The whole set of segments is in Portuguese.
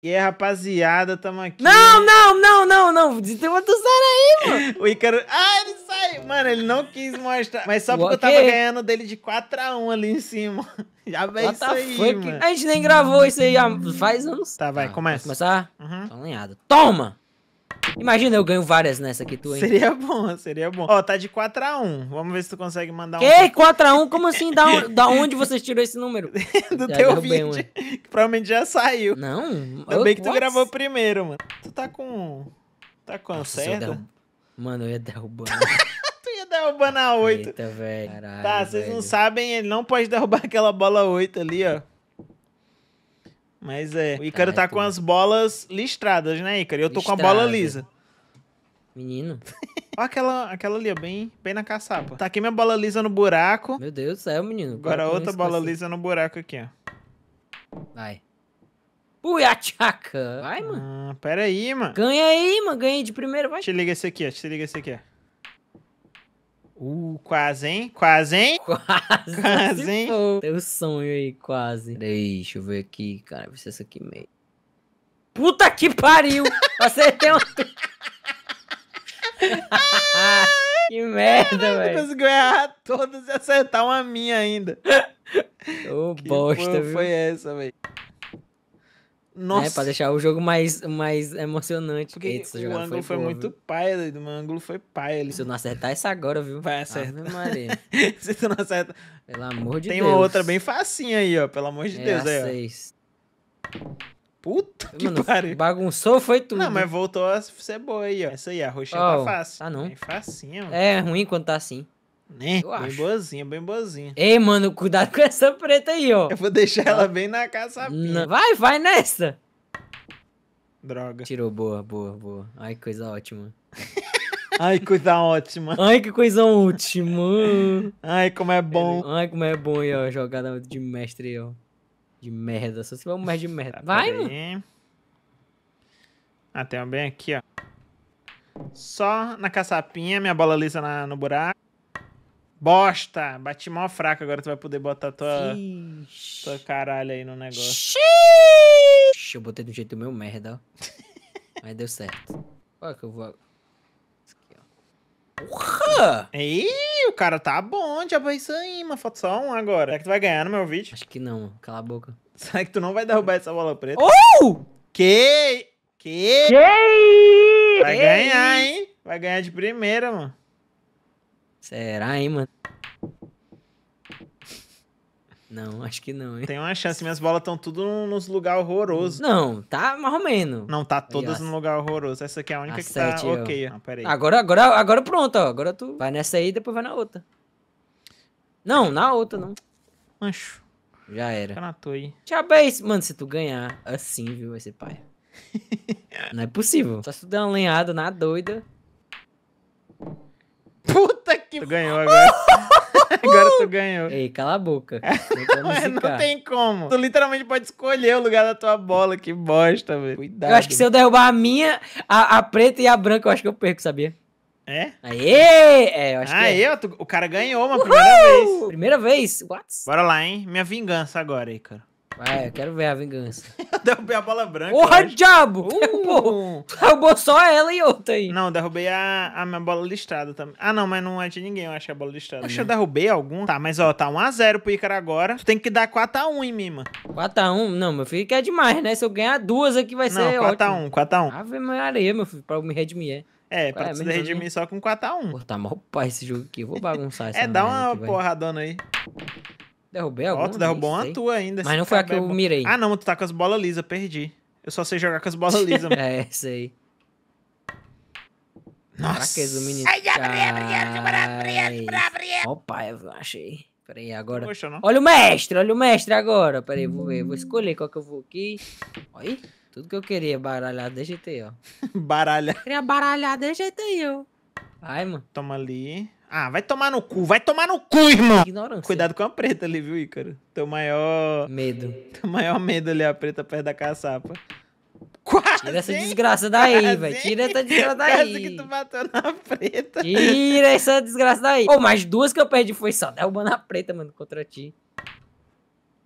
E aí, rapaziada, tamo aqui. Não, não, não, não, não. Tem tu sai aí, mano. O Ícaro. Ah, ele saiu. Mano, ele não quis mostrar. Mas só porque okay. eu tava ganhando dele de 4x1 ali em cima. Já vem isso aí, fuck? mano. A gente nem gravou isso aí há faz anos. Tá, vai, ah, começa. Começar? Uhum. Tô alinhado. Toma! Imagina, eu ganho várias nessa aqui, tu, hein? Seria bom, seria bom. Ó, tá de 4x1. Vamos ver se tu consegue mandar um. Que? 4x1? Como assim? Da, da onde você tirou esse número? Do já teu vídeo. Um, que provavelmente já saiu. Não. Ainda bem que tu What? gravou primeiro, mano. Tu tá com. Tá com Nossa, certo? Eu derru... Mano, eu ia derrubando. derrubando a 8. Eita, velho. Tá, vocês não sabem, ele não pode derrubar aquela bola 8 ali, ó. Mas é. O Ícaro Caraca. tá com as bolas listradas, né, Ícaro? Eu tô Listrada. com a bola lisa. Menino. Olha aquela, aquela ali, bem, bem na caçapa. Tá aqui minha bola lisa no buraco. Meu Deus do céu, menino. Agora, outra bola lisa no buraco aqui, ó. Vai. Puia tchaca. Vai, mano. Ah, pera aí, mano. Ganha aí, mano. Ganhei de primeiro, vai. Te liga esse aqui, ó. Te liga esse aqui, ó. Uh, quase, hein? Quase, hein? Quase. Quase, hein? Teu sonho aí, quase. deixa eu ver aqui, cara. Vai ser essa aqui meio. Puta que pariu! Acertei uma. Ah, que merda, velho. Não errar todas e acertar uma minha ainda. Ô, bosta, viu? foi essa, velho? Né, Nossa. É, pra deixar o jogo mais, mais emocionante. Porque Eita, o ângulo foi, foi muito pai o ângulo foi paia. Se eu não acertar isso agora, viu? Vai acertar. Se tu não acerta. Pelo amor de Tem Deus. Tem uma outra bem facinha aí, ó. Pelo amor de é Deus. Aí, Puta Mano, que pariu. Bagunçou, foi tudo. Não, mas voltou a ser boa aí, ó. Essa aí, a roxinha oh. tá fácil. Ah, não. Bem facinha, mano. É ruim quando tá assim né? Eu bem acho. boazinha, bem boazinha. Ei, mano, cuidado com essa preta aí, ó. Eu vou deixar ela bem na caçapinha. Vai, vai nessa. Droga. Tirou, boa, boa, boa. Ai, que coisa ótima. Ai, que coisa ótima. Ai, que coisa ótima. Ai, como é bom. Ai, como é bom aí, ó. Jogada de mestre aí, ó. De merda. Só se for um mestre de merda. Tá vai, mano. Ah, tem uma bem aqui, ó. Só na caçapinha, minha bola lisa na, no buraco. Bosta! Bati mal fraco, agora tu vai poder botar tua, Ixi. tua caralho aí no negócio. Ixi, eu botei do jeito meu merda, ó. Mas deu certo. Olha que eu vou... Aqui, ó. Porra! Ei, o cara tá bom, já vai isso aí, uma foto só um agora. Será que tu vai ganhar no meu vídeo? Acho que não, cala a boca. Será que tu não vai derrubar essa bola preta? Oh! Que... Que... Que... Vai ganhar, hein? Vai ganhar de primeira, mano. Será, hein, mano? Não, acho que não, hein? Tem uma chance, minhas bolas estão tudo nos lugar horroroso. Não, tá mais ou menos. Não, tá todas num lugar horroroso. Essa aqui é a única a tá que tá sete, tá eu. ok. Não, Agora, agora, agora pronto, ó. Agora tu vai nessa aí e depois vai na outra. Não, na outra não. Mancho. Já era. Fica na tua aí. Tchabéis. Mano, se tu ganhar assim, viu, vai ser pai. não é possível. Só se tu der uma lenhada na doida que... Tu ganhou agora. agora tu ganhou. Ei, cala a boca. não tem como. Tu literalmente pode escolher o lugar da tua bola. Que bosta, velho. Cuidado. Eu acho que se eu derrubar a minha, a, a preta e a branca, eu acho que eu perco, sabia? É? Aê! É, eu acho Aê, que ah, é. Tu, o cara ganhou uma Uhul! primeira vez. Primeira vez? What? Bora lá, hein? Minha vingança agora aí, cara. Vai, é, eu quero ver a vingança. derrubei a bola branca. Porra, diabo! Uh! Derrubou só ela e outra aí. Não, derrubei a, a minha bola listrada também. Ah, não, mas não é de ninguém, eu acho é a bola listrada. Acho que eu derrubei algum. Tá, mas ó, tá 1x0 pro Ícaro agora. Tu tem que dar 4x1 em mim, mano. 4x1? Não, meu filho, que é demais, né? Se eu ganhar duas aqui vai não, ser 4 ótimo. 4x1, 4x1. Ave areia, meu filho, pra eu me redimir, é. É, pra é, tu redimir assim. só com 4x1. Pô, tá mal pai esse jogo aqui. Eu vou bagunçar é, essa É, dá uma porradona aí derrubei alguma? Ó, tu derrubou uma tua ainda. Mas não foi a que eu mirei. Ah, não, tu tá com as bolas lisas, perdi. Eu só sei jogar com as bolas lisas. é, sei. Nossa. abri, abri, abri. Opa, eu achei. Pera aí, agora. Poxa, olha o mestre, olha o mestre agora. Pera aí, vou ver. Vou escolher qual que eu vou aqui. Olha tudo que eu queria baralhar desse aí, ó. Baralha. Eu queria baralhar desse aí, ó. Ai, mano. Toma ali. Ah, vai tomar no cu, vai tomar no cu, irmão! Ignorância. Cuidado com a preta ali, viu, Ícaro? Teu maior. Medo. Teu maior medo ali, a preta perto da caçapa. Quase! Tira essa desgraça daí, velho. Tira essa desgraça daí. Quase que tu bateu na preta. Tira essa desgraça daí. Pô, oh, mais duas que eu perdi foi só derrubando a preta, mano, contra ti.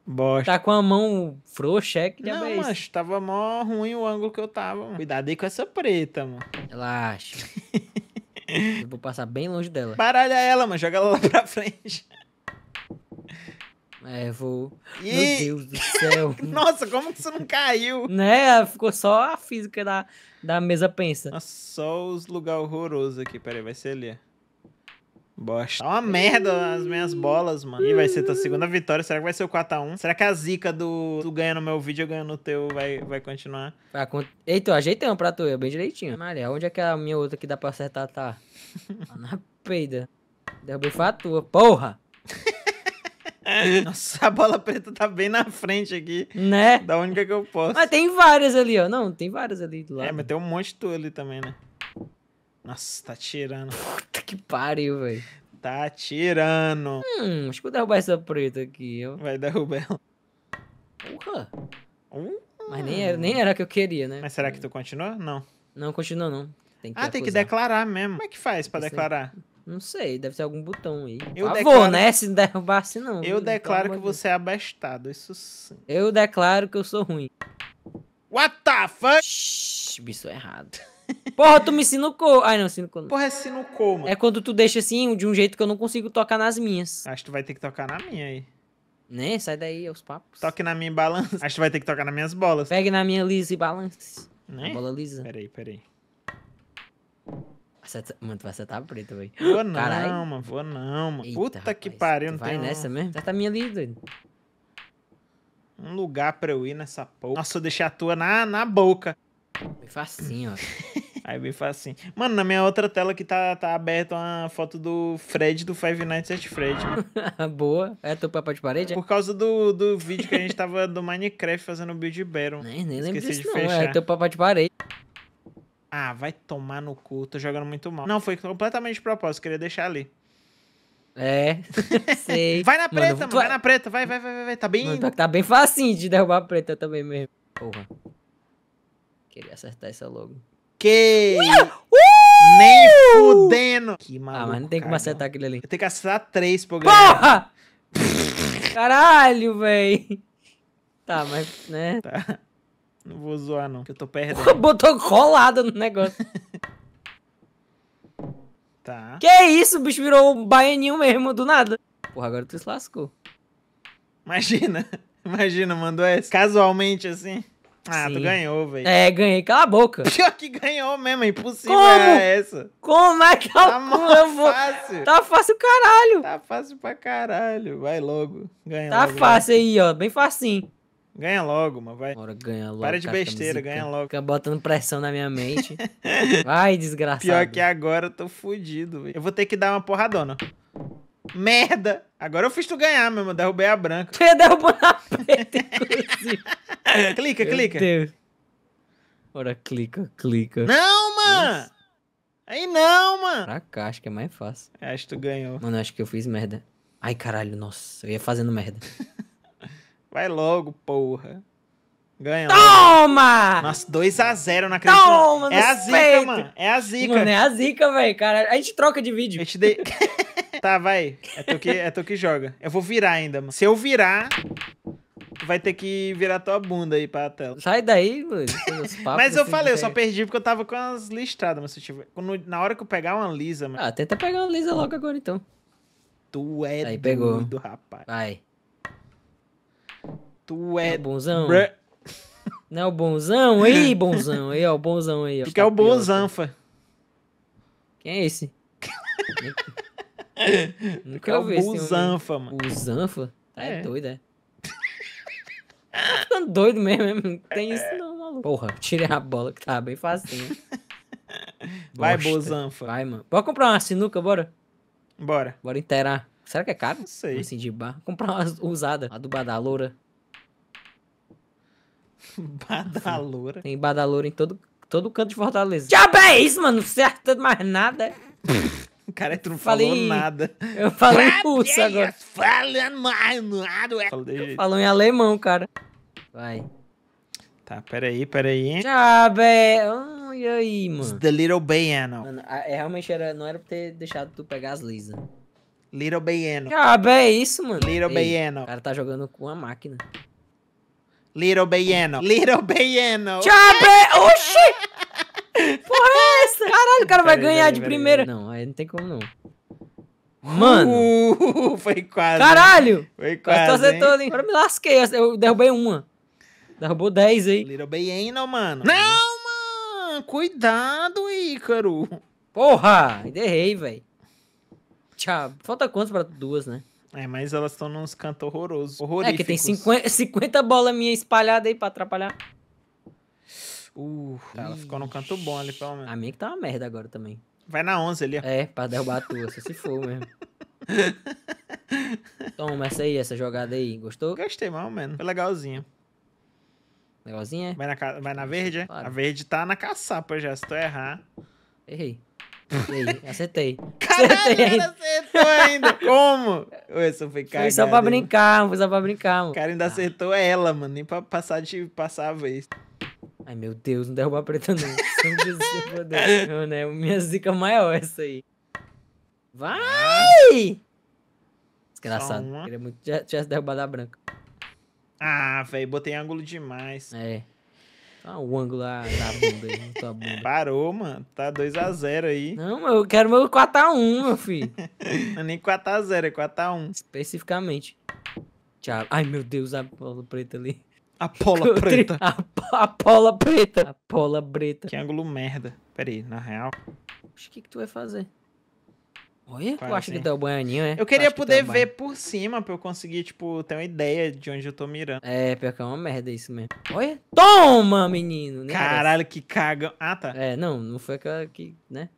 Bosta. Tá com a mão frouxa, é que Não, é mas tava mó ruim o ângulo que eu tava. Mano. Cuidado aí com essa preta, mano. Relaxa. Eu vou passar bem longe dela. Baralha ela, mano. Joga ela lá pra frente. É, vou. E... Meu Deus do céu. Nossa, como que você não caiu? né? Ficou só a física da, da mesa pensa. Nossa, só os lugares horrorosos aqui. Pera aí, vai ser ali. Bosta. Tá uma merda as minhas bolas, mano. E vai ser tua segunda vitória. Será que vai ser o 4x1? Será que a zica do tu ganha no meu vídeo, eu ganho no teu, vai, vai continuar? Ah, com... Eita, eu ajeitei pra tu, eu é bem direitinho. Maria, onde é que a minha outra que dá pra acertar tá? tá na peida. Derrubei foi a tua, porra! Nossa, a bola preta tá bem na frente aqui. Né? Da única que eu posso. Mas tem várias ali, ó. Não, tem várias ali do é, lado. É, mas tem um monte tu ali também, né? Nossa, tá tirando. que pariu, velho. Tá tirando. Hum, acho que derrubar essa preta aqui. Eu... Vai derrubar ela. Porra. Hum. Mas nem era, nem era que eu queria, né? Mas será que tu continua? Não. Não, continua não. Tem que ah, acusar. tem que declarar mesmo. Como é que faz pra declarar? Não sei, deve ter algum botão aí. Eu Por favor, declaro... né? Se derrubar assim, não. Eu declaro que você é abestado, isso sim. Eu declaro que eu sou ruim. What the fuck? Shhh, bicho, é errado. Porra, tu me sinucou. Ai, não, sinucou não. Porra, é sinucou, mano. É quando tu deixa assim, de um jeito que eu não consigo tocar nas minhas. Acho que tu vai ter que tocar na minha aí. Né? Sai daí, é os papos. Toque na minha e balance. Acho que tu vai ter que tocar nas minhas bolas. Pegue na minha lisa e balance. Né? A bola lisa. Peraí, peraí. Mano, tu vai acertar preto, velho. Vou não, Carai. mano. Vou não, mano. Eita, Puta rapaz, que pariu, não vai tem... Vai nessa mesmo? Acerta a minha ali, doido um lugar pra eu ir nessa porra. Nossa, eu deixei a tua na, na boca. Bem facinho, ó. Aí bem facinho. Mano, na minha outra tela que tá, tá aberta uma foto do Fred do Five Nights at Fred. Boa. É teu papel de parede? É? Por causa do, do vídeo que a gente tava do Minecraft fazendo o Build Baron. Nem, nem lembro disso de não. É, fechar. É teu papel de parede. Ah, vai tomar no cu. Tô jogando muito mal. Não, foi completamente de propósito. Queria deixar ali. É, sei. Vai na preta, mano. mano vai é na preta. Vai, vai, vai, vai. Tá bem... Mano, tá, tá bem facinho de derrubar a preta também mesmo. Porra. Queria acertar essa logo. Que? Uh! Nem fudendo! Que maluco, Ah, mas não tem cara. como acertar aquele ali. Eu tenho que acertar três pra ganhar. Porra! Caralho, véi! Tá, mas, né? Tá. Não vou zoar, não, que eu tô perdendo. Botou colado no negócio. tá. Que isso, o bicho virou um baianinho mesmo, do nada. Porra, agora tu se lascou. Imagina, imagina, mandou essa casualmente assim. Ah, Sim. tu ganhou, velho. É, ganhei. Cala a boca. Pior que ganhou mesmo, é impossível Como? é essa. Como é que tá fácil. Tá fácil caralho. Tá fácil pra caralho. Vai logo. Ganha tá logo, fácil aí, ó. Bem facinho. Ganha logo, mas vai. Bora, ganha logo. Para de besteira, ganha logo. Fica botando pressão na minha mente. vai, desgraçado. Pior que agora eu tô fudido, velho. Eu vou ter que dar uma porradona. Merda! Agora eu fiz tu ganhar mesmo, derrubei a branca. Tu ia derrubar a preta, inclusive. clica, Meu clica. Deus. Ora, clica, clica. Não, mano! Aí não, mano! Pra cá, acho que é mais fácil. Acho que tu ganhou. Mano, acho que eu fiz merda. Ai, caralho, nossa, eu ia fazendo merda. Vai logo, porra. Ganha. Toma! Nossa, 2x0 na acredito. Toma, É a zica, peito. mano. É a zica. Mano, é a zica, velho. Cara, a gente troca de vídeo. A gente de... Tá, vai. É tu, que, é tu que joga. Eu vou virar ainda, mano. Se eu virar, vai ter que virar tua bunda aí pra tela. Sai daí, mano. mas eu assim, falei, eu só perdi porque eu tava com as listradas, mas se tiver. Na hora que eu pegar uma lisa, mano. Ah, tenta pegar uma lisa logo agora então. Tu é aí, pegou. doido, rapaz. Vai. Tu é. é bonzão. Br Não é o bonzão? Aí, bonzão. Aí, ó, o bonzão aí. Ó, que é o bonzanfa. Quem é esse? Não quero é ver o Zanfa, mano. O é. é doido, é. tá doido mesmo, é, não tem isso não, maluco. Porra, tirei a bola que tava tá bem facinho. Vai, Bozanfa. Vai, mano. Bora comprar uma sinuca, bora? Bora. Bora inteirar. Será que é caro? Não sei. Assim, de bar. Comprar uma usada, a do Badaloura. badaloura? Tem Badaloura em todo, todo canto de Fortaleza. Já é isso, mano? Não serve mais nada. O cara tu não falei, falou nada. Eu falei russo agora. Falando mais nada. É. Falou em alemão, cara. Vai. Tá, peraí, peraí. Jabe! E aí, mano? It's the Little Baiano. Mano, é, realmente era, não era pra ter deixado tu pegar as lisas. Little Baiano. Jabe, é isso, mano. Little Ei, Baiano. O cara tá jogando com a máquina. Little Baiano. Little Baiano. Jabe! Oxi! Porra, é essa? Caralho, o cara vai ganhar de primeira. Não, aí não tem como não. Mano! Uh, foi quase. Caralho! Foi quase. Tu acertou, hein? Agora me lasquei, eu derrubei uma. Derrubou 10 aí. Little Baiana, mano. Não, mano! Cuidado, Ícaro! Porra! Derrei, velho. Tchau. Falta quantas pra duas, né? É, mas elas estão nos cantos horrorosos. É que tem 50, 50 bolas minha espalhada aí pra atrapalhar. Uh, ela ficou num canto bom ali, pelo menos. A minha que tá uma merda agora também. Vai na 11 ali, ó. É, pra derrubar a tua, se, for mesmo. Toma, essa aí, essa jogada aí. Gostou? Gostei mal, mano. Foi legalzinha. Legalzinha? Vai na, vai na verde, é? Claro. A verde tá na caçapa já, se tu errar. Errei. Errei, acertei. Caralho, acertei ainda. acertou ainda. Como? Wilson foi cagado. Foi só pra brincar, foi só pra brincar, mano. O cara ainda ah. acertou ela, mano. Nem pra passar, de, passar a vez. Ai, meu Deus, não derruba a preta, não. São desculpa, meu Deus. né? Minha zica maior é essa aí. Vai! Desgraçado. Queria muito que tivesse derrubado a branca. Ah, velho, botei ângulo demais. É. Olha tá o ângulo da bunda aí, tua bunda. Parou, mano. Tá 2x0 aí. Não, eu quero meu 4x1, meu filho. Não é nem 4x0, é 4x1. Especificamente. Thiago. Ai, meu Deus, a bola preta ali. A pola preta. A, a pola preta. A pola preta. Que ângulo merda. Pera aí, na real. O que, que tu vai fazer? Olha, eu tu acha que deu assim. é banhaninho, é? Eu queria é poder ver por cima pra eu conseguir, tipo, ter uma ideia de onde eu tô mirando. É, pior que é uma merda isso mesmo. Olha. Toma, menino! Caralho, parece. que cagão. Ah, tá. É, não, não foi aquela que, né?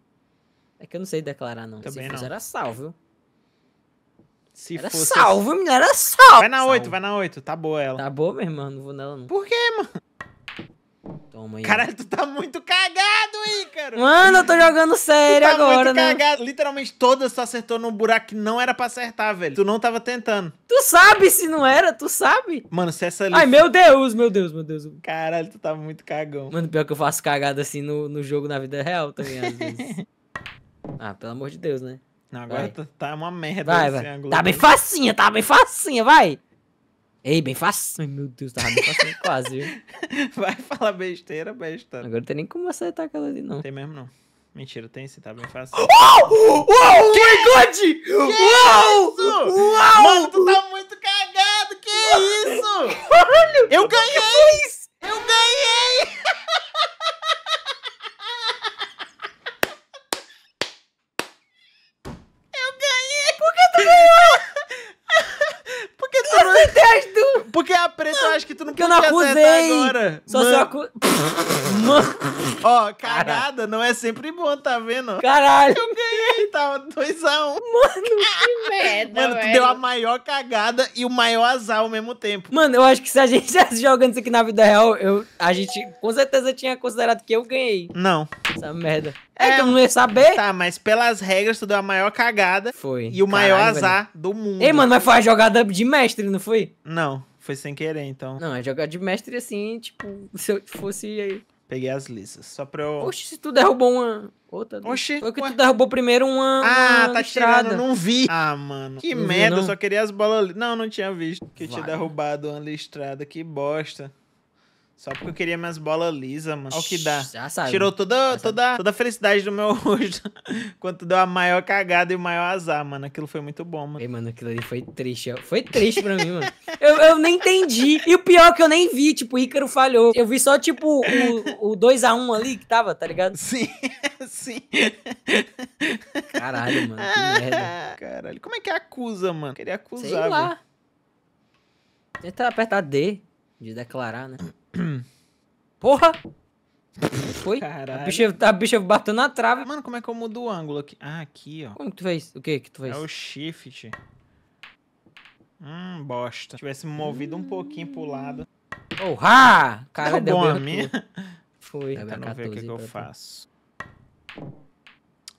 É que eu não sei declarar, não. Também Se não. fizer, era sal, viu? Se era fosse. Salvo, assim. menina, era salvo. Vai na oito vai na oito Tá boa ela. Tá boa, meu irmão. Não vou nela, não. Por quê, mano? Toma aí. Caralho, tu tá muito cagado, Ícaro. Mano, eu tô jogando sério tu tá agora, muito né? cagado. Literalmente todas tu acertou num buraco que não era pra acertar, velho. Tu não tava tentando. Tu sabe se não era, tu sabe? Mano, se essa ali... Ai, meu Deus, meu Deus, meu Deus. Caralho, tu tá muito cagão. Mano, pior que eu faço cagada assim no, no jogo na vida real também, às vezes. ah, pelo amor de Deus, né? Não, agora tá, tá, uma merda. Vai, vai. Tá bem facinha, tá bem facinha, vai. Ei, bem facinho. Meu Deus, tava bem facinho quase, viu? Vai falar besteira, besta. Agora não tem nem como acertar aquela ali, não. Tem mesmo, não. Mentira, tem sim, tá bem fácil. Oh! Uou! Oh que? my god! Uou! Isso? Uau! Mano, tu tá muito cagado, que isso? Caralho! Eu ganhei! Porque a preta eu acho que tu não Porque eu não acusei. agora. Só Man... se eu acu... Mano. Ó, cagada não é sempre bom, tá vendo? Caralho. Eu ganhei, tava 2x1. Um. Mano, que merda, Mano, tu velho. deu a maior cagada e o maior azar ao mesmo tempo. Mano, eu acho que se a gente estivesse jogando isso aqui na vida real, eu, a gente com certeza tinha considerado que eu ganhei. Não. Essa merda. É, é que eu não ia saber. Tá, mas pelas regras, tu deu a maior cagada. Foi. E o Caralho, maior azar velho. do mundo. Ei, mano, mas foi a jogada de mestre, não foi? Não. Foi sem querer, então. Não, é jogar de mestre assim, tipo, se eu fosse aí. Peguei as listas, só pra eu... Oxe, se tu derrubou uma... Outra... Oxe. Foi que ué. tu derrubou primeiro uma... Ah, uma tá listrada. tirando, não vi. Ah, mano. Que não merda, vi, eu só queria as bolas... Não, não tinha visto que eu tinha derrubado uma listrada, que bosta. Só porque eu queria minhas bolas lisas, mano. Olha o que dá. Já sabe. Tirou toda, toda, toda a felicidade do meu rosto. quando deu a maior cagada e o maior azar, mano. Aquilo foi muito bom, mano. Ei, mano, aquilo ali foi triste. Foi triste pra mim, mano. Eu, eu nem entendi. E o pior é que eu nem vi, tipo, o Ícaro falhou. Eu vi só, tipo, o, o 2x1 um ali que tava, tá ligado? Sim, sim. Caralho, mano. Que merda. Caralho. Como é que acusa, mano? Queria acusar, Sei lá. Tenta Tentar tá apertar D, de declarar, né? Porra! Foi? Caralho. A bicha, a bicha bateu na trave. Mano, como é que eu mudo o ângulo aqui? Ah, aqui, ó. Como que tu fez? O que que tu fez? É o shift. Hum, bosta. Tivesse movido um pouquinho pro lado. Porra! Cara, deu bom a minha. Foi. Tá, vamos ver o que, que eu então. faço.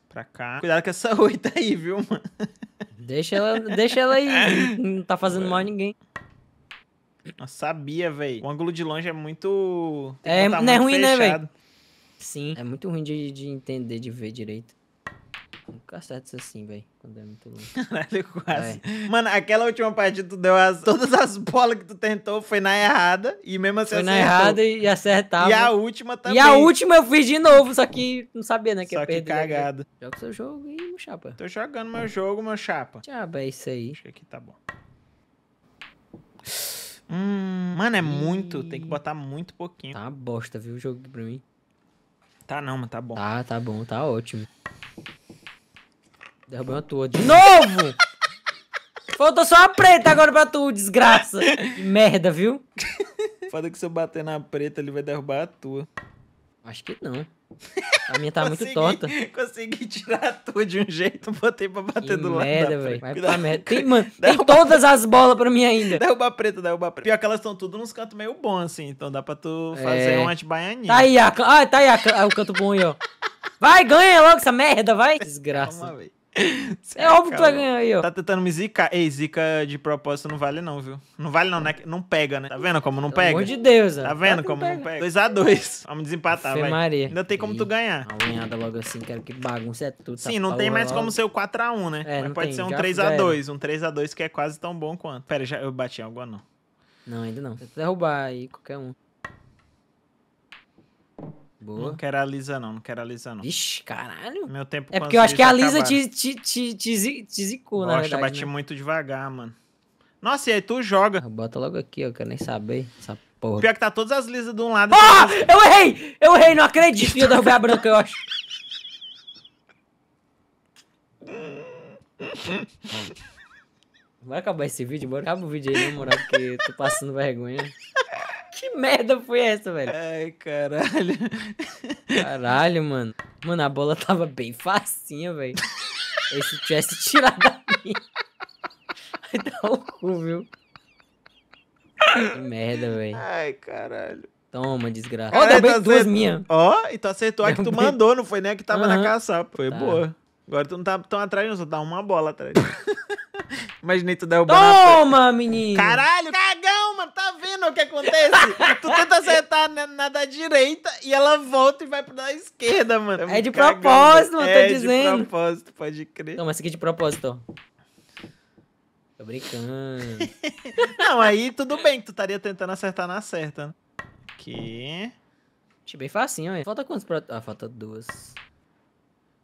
Pra cá. Cuidado com essa oita aí, viu, mano? Deixa ela, deixa ela aí. Não tá fazendo mal a ninguém. Eu sabia, velho. O ângulo de longe é muito. É, não é ruim, fechado. né, velho? Sim. É muito ruim de, de entender, de ver direito. Nunca acerta isso assim, velho. Quando é muito longe. Caralho, é quase. É. Mano, aquela última partida tu deu as, todas as bolas que tu tentou, foi na errada. E mesmo assim Foi na errada e acertava. E a última também. E a última eu fiz de novo, só que não sabia, né? Que só eu é que né, cagado. Eu... Joga seu jogo e meu chapa. Tô jogando meu jogo, meu chapa. Diabo, é isso aí. Acho que aqui tá bom. Hum, mano, é muito. Tem que botar muito pouquinho. Tá uma bosta, viu, o jogo pra mim. Tá não, mas tá bom. Tá, tá bom, tá ótimo. Derrubou a tua de novo! Faltou só a preta agora pra tu, desgraça. merda, viu? Foda que se eu bater na preta, ele vai derrubar a tua. Acho que não. A minha tá consegui, muito torta. Consegui tirar tudo de um jeito, botei pra bater que do merda, lado. vai pra merda, velho. Tem, mano, tem todas as bolas pra mim ainda. Derruba preta, derruba preta. Pior que elas estão tudo nos cantos meio bons, assim. Então dá pra tu é. fazer é. um antibaianinho. Tá aí, a, ah, tá aí a, a, é o canto bom aí, ó. Vai, ganha logo essa merda, vai. Desgraça. Calma, Cê, é óbvio que tu vai ganhar aí, ó. Tá tentando me zicar. Ei, zica de propósito não vale não, viu? Não vale não, né? Não pega, né? Tá vendo como não pega? Pelo amor de Deus, ó. Tá é. vendo como não pega? 2x2. Vamos desempatar, Fê vai. Maria. Ainda tem como e... tu ganhar. Uma unhada logo assim, cara, que bagunça é tudo. Tá Sim, tá não tem mais logo. como ser o 4x1, né? É, Mas pode tem. ser um 3x2. Um 3x2 que é quase tão bom quanto. Pera, já eu bati em alguma não. Não, ainda não. Tenta derrubar aí qualquer um. Boa. Não quero a Lisa, não. Não quero a Lisa, não. Ixi, caralho. Meu tempo É porque eu acho que a Lisa tá te, te, te, te, zicou, Gosta, na verdade. bati né? muito devagar, mano. Nossa, e aí tu joga. Ah, bota logo aqui, eu quero nem saber essa porra. Pior que tá todas as lisas de um lado. Ah! Oh, eu errei! Eu errei, não acredito. Filho da a branca, eu acho. Vai acabar esse vídeo, bora acabar o vídeo aí, na moral, porque eu tô passando vergonha merda foi essa, velho? Ai, caralho. Caralho, mano. Mano, a bola tava bem facinha, velho. Esse tivesse tirado da minha. Vai dar o cu, viu? Que merda, velho. Ai, caralho. Toma, desgraça. Ó, oh, também tá duas minhas. Ó, oh, e tu acertou a que tu mandou, não foi nem a que tava uhum. na caça. Foi tá. boa. Agora tu não tá tão atrás, não, só dá tá uma bola atrás. Imaginei tu derrubar. Toma, menino! Caralho, cagão! o que acontece? tu tenta acertar na, na, da direita e ela volta e vai pra da esquerda, mano. É de propósito, mano, é tô dizendo. É de propósito, pode crer. Não, mas isso aqui é de propósito, ó. Tô brincando. Não, aí tudo bem que tu estaria tentando acertar na certa. Aqui. Achei bem facinho, ó. Falta quantos pra... Ah, falta duas.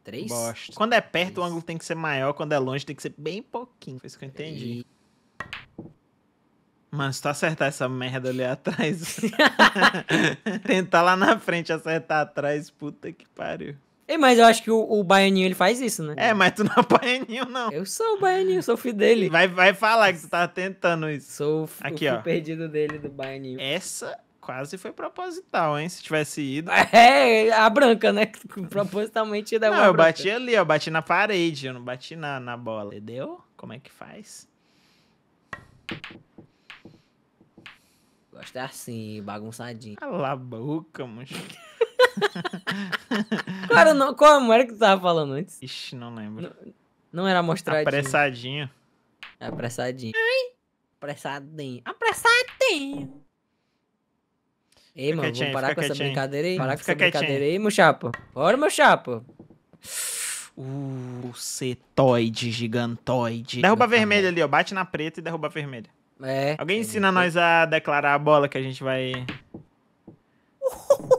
Três? Bosta. Quando é perto, Três. o ângulo tem que ser maior. Quando é longe, tem que ser bem pouquinho. Foi isso que eu entendi. E... Mas tu tá acertar essa merda ali atrás. Tentar lá na frente acertar atrás, puta que pariu. Ei, mas eu acho que o, o baianinho ele faz isso, né? É, mas tu não é baianinho, não. Eu sou o baianinho, sou o filho dele. Vai, vai falar que tu tá tentando isso. Sou o, Aqui, o ó. perdido dele, do baianinho. Essa quase foi proposital, hein? Se tivesse ido. É, a branca, né? Propositalmente da Não, eu branca. bati ali, eu bati na parede, eu não bati na, na bola. Entendeu? Como é que faz? Gosto é assim, bagunçadinho. Cala a boca, moço. qual, era, não, qual era que tu tava falando antes? Ixi, não lembro. Não, não era mostradinho. Apressadinho. É apressadinho. Ai. Apressadinho. Apressadinho. Ei, fica mano, vamos parar com quietinho. essa brincadeira aí? Parar com essa quietinho. brincadeira aí, meu chapa. Bora, meu chapa. Uh, gigantoide. Derruba vermelha ali, ó. Bate na preta e derruba a vermelha. É. Alguém ensina nós é a declarar a bola que a gente vai.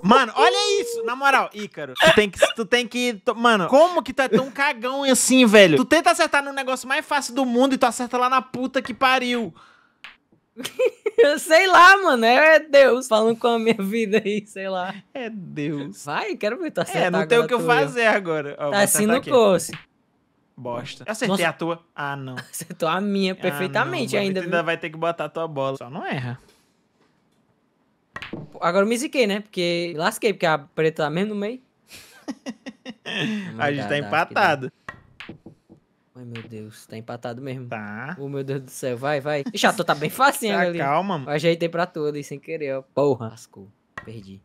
Mano, olha isso, na moral, Ícaro. Tu tem que. Tu tem que tu, mano, como que tu tá é tão cagão assim, velho? Tu tenta acertar no negócio mais fácil do mundo e tu acerta lá na puta que pariu. Eu sei lá, mano. É Deus falando com a minha vida aí, sei lá. É Deus. Vai, quero ver tu acertar. É, não tem o que eu fazer agora. Ó, tá assim no coce. Bosta. Eu acertei Nossa. a tua. Ah, não. Acertou a minha ah, perfeitamente ah, ainda. ainda vai ter que botar a tua bola. Só não erra. Agora eu me ziquei, né? Porque lasquei, porque a preta tá mesmo no meio. a gente tá empatado. Ai, meu Deus, tá empatado mesmo. Tá. Oh, meu Deus do céu, vai, vai. Ixi, a tua tá bem facinha tá, ali. Calma, mano. ajeitei pra todos sem querer, ó. Porra, lascou. Perdi.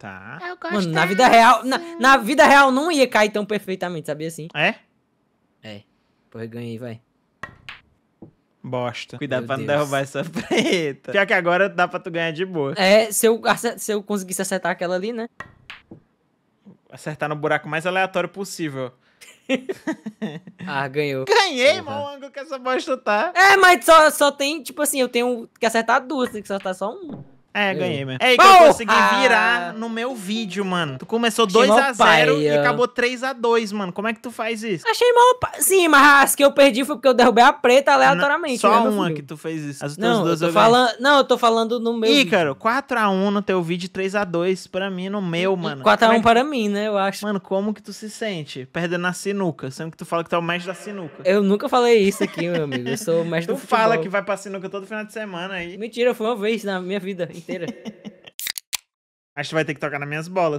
Tá. Eu gosto Mano, na vida real, na, na vida real não ia cair tão perfeitamente, sabia assim? É? É. Pois ganhei, vai. Bosta. Cuidado Meu pra não derrubar essa preta. Pior que agora dá pra tu ganhar de boa. É, se eu, se eu conseguisse acertar aquela ali, né? Acertar no buraco mais aleatório possível. ah, ganhou. Ganhei, mal ângulo que essa bosta tá. É, mas só, só tem, tipo assim, eu tenho que acertar duas, tem que acertar só uma. É, ganhei, mano. É, que eu consegui virar no meu vídeo, mano. Tu começou 2x0 e acabou 3x2, mano. Como é que tu faz isso? Achei mal. Sim, mas as que eu perdi foi porque eu derrubei a preta aleatoriamente. Só né, uma que tu fez isso. As não, duas eu tô falando... não, eu tô falando no meu. Ícaro, 4x1 no teu vídeo 3x2 pra mim no meu, mano. 4x1 é... para mim, né, eu acho. Mano, como que tu se sente perdendo a sinuca? Sendo que tu fala que tu é o mestre da sinuca. Eu nunca falei isso aqui, meu amigo. Eu sou o mestre tu do Tu fala que vai pra sinuca todo final de semana aí. Mentira, foi uma vez na minha vida inteira. Acho que vai ter que tocar nas minhas bolas.